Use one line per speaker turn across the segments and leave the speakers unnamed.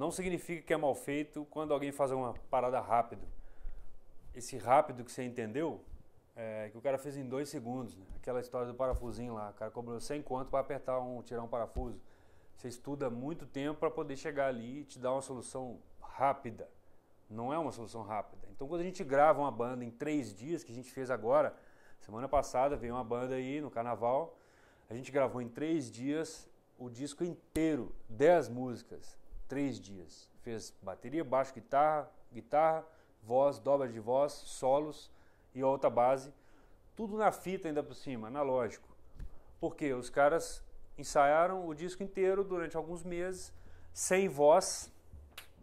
Não significa que é mal feito quando alguém faz uma parada rápido. Esse rápido que você entendeu, é, que o cara fez em dois segundos. Né? Aquela história do parafusinho lá, o cara cobrou 100 conto para apertar um, tirar um parafuso. Você estuda muito tempo para poder chegar ali e te dar uma solução rápida. Não é uma solução rápida. Então, quando a gente grava uma banda em três dias, que a gente fez agora, semana passada veio uma banda aí no carnaval, a gente gravou em três dias o disco inteiro, dez músicas três dias. Fez bateria, baixo, guitarra, guitarra, voz, dobra de voz, solos e outra base. Tudo na fita ainda por cima, analógico. Porque os caras ensaiaram o disco inteiro durante alguns meses, sem voz.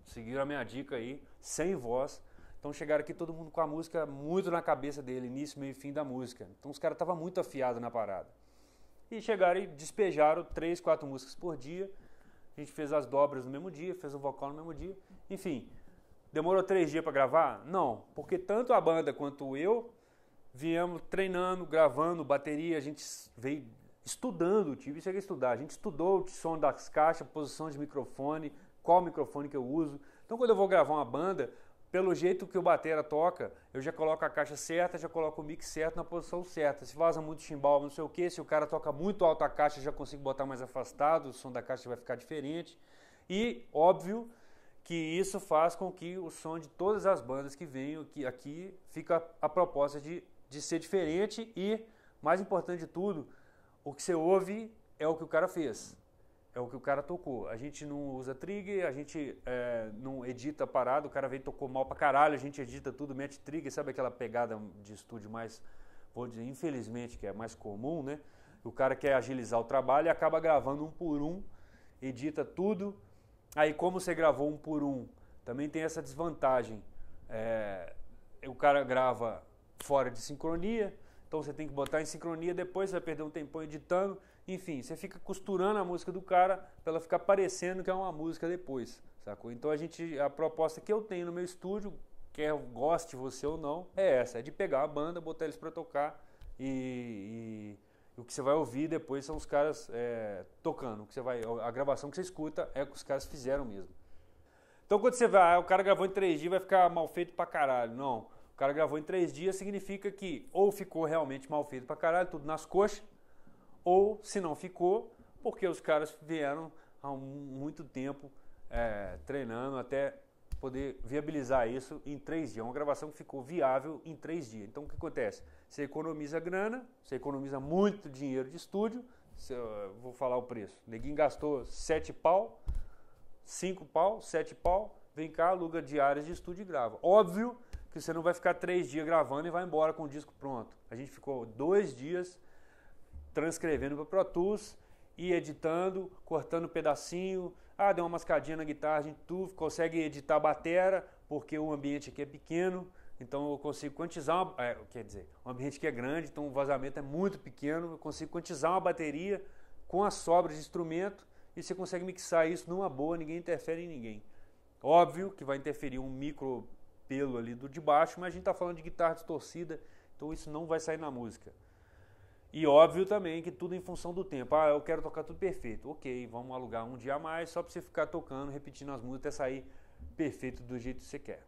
Seguiram a minha dica aí, sem voz. Então chegaram aqui todo mundo com a música muito na cabeça dele, início, meio e fim da música. Então os caras estavam muito afiados na parada. E chegaram e despejaram três, quatro músicas por dia a gente fez as dobras no mesmo dia, fez o vocal no mesmo dia. Enfim, demorou três dias para gravar? Não, porque tanto a banda quanto eu viemos treinando, gravando bateria, a gente veio estudando, tive isso que estudar. A gente estudou o som das caixas, posição de microfone, qual microfone que eu uso. Então, quando eu vou gravar uma banda, pelo jeito que o batera toca, eu já coloco a caixa certa, já coloco o mix certo na posição certa. Se vaza muito chimbal, não sei o que, se o cara toca muito alto a caixa, já consigo botar mais afastado, o som da caixa vai ficar diferente. E, óbvio, que isso faz com que o som de todas as bandas que venham aqui, aqui fica a proposta de, de ser diferente e, mais importante de tudo, o que você ouve é o que o cara fez é o que o cara tocou. A gente não usa trigger, a gente é, não edita parado, o cara veio e tocou mal pra caralho, a gente edita tudo, mete trigger, sabe aquela pegada de estúdio mais, vou dizer, infelizmente, que é mais comum, né? O cara quer agilizar o trabalho e acaba gravando um por um, edita tudo. Aí, como você gravou um por um, também tem essa desvantagem. É, o cara grava fora de sincronia, então você tem que botar em sincronia, depois vai perder um tempão editando. Enfim, você fica costurando a música do cara para ela ficar parecendo que é uma música depois, sacou? Então a gente, a proposta que eu tenho no meu estúdio, quer goste você ou não, é essa, é de pegar a banda, botar eles para tocar e, e, o que você vai ouvir depois são os caras é, tocando, o que você vai, a gravação que você escuta é o que os caras fizeram mesmo. Então quando você vai, ah, o cara gravou em 3 dias vai ficar mal feito pra caralho. Não. O cara gravou em 3 dias significa que ou ficou realmente mal feito pra caralho, tudo nas coxas, ou se não ficou, porque os caras vieram há muito tempo é, treinando até poder viabilizar isso em três dias. Uma gravação que ficou viável em três dias. Então o que acontece? Você economiza grana, você economiza muito dinheiro de estúdio. vou falar o preço. neguinho gastou sete pau, cinco pau, sete pau. Vem cá, aluga diárias de estúdio e grava. Óbvio que você não vai ficar três dias gravando e vai embora com o disco pronto. A gente ficou dois dias transcrevendo para o Pro Tools e editando, cortando pedacinho. Ah, deu uma mascadinha na guitarra, a gente tu consegue editar a batera, porque o ambiente aqui é pequeno, então eu consigo quantizar, uma, é, quer dizer, um ambiente que é grande, então o vazamento é muito pequeno, eu consigo quantizar uma bateria com a sobra de instrumento e você consegue mixar isso numa boa, ninguém interfere em ninguém. Óbvio que vai interferir um micro pelo ali do de baixo, mas a gente está falando de guitarra distorcida, então isso não vai sair na música. E óbvio também que tudo em função do tempo. Ah, eu quero tocar tudo perfeito. Ok, vamos alugar um dia a mais só para você ficar tocando, repetindo as músicas até sair perfeito do jeito que você quer.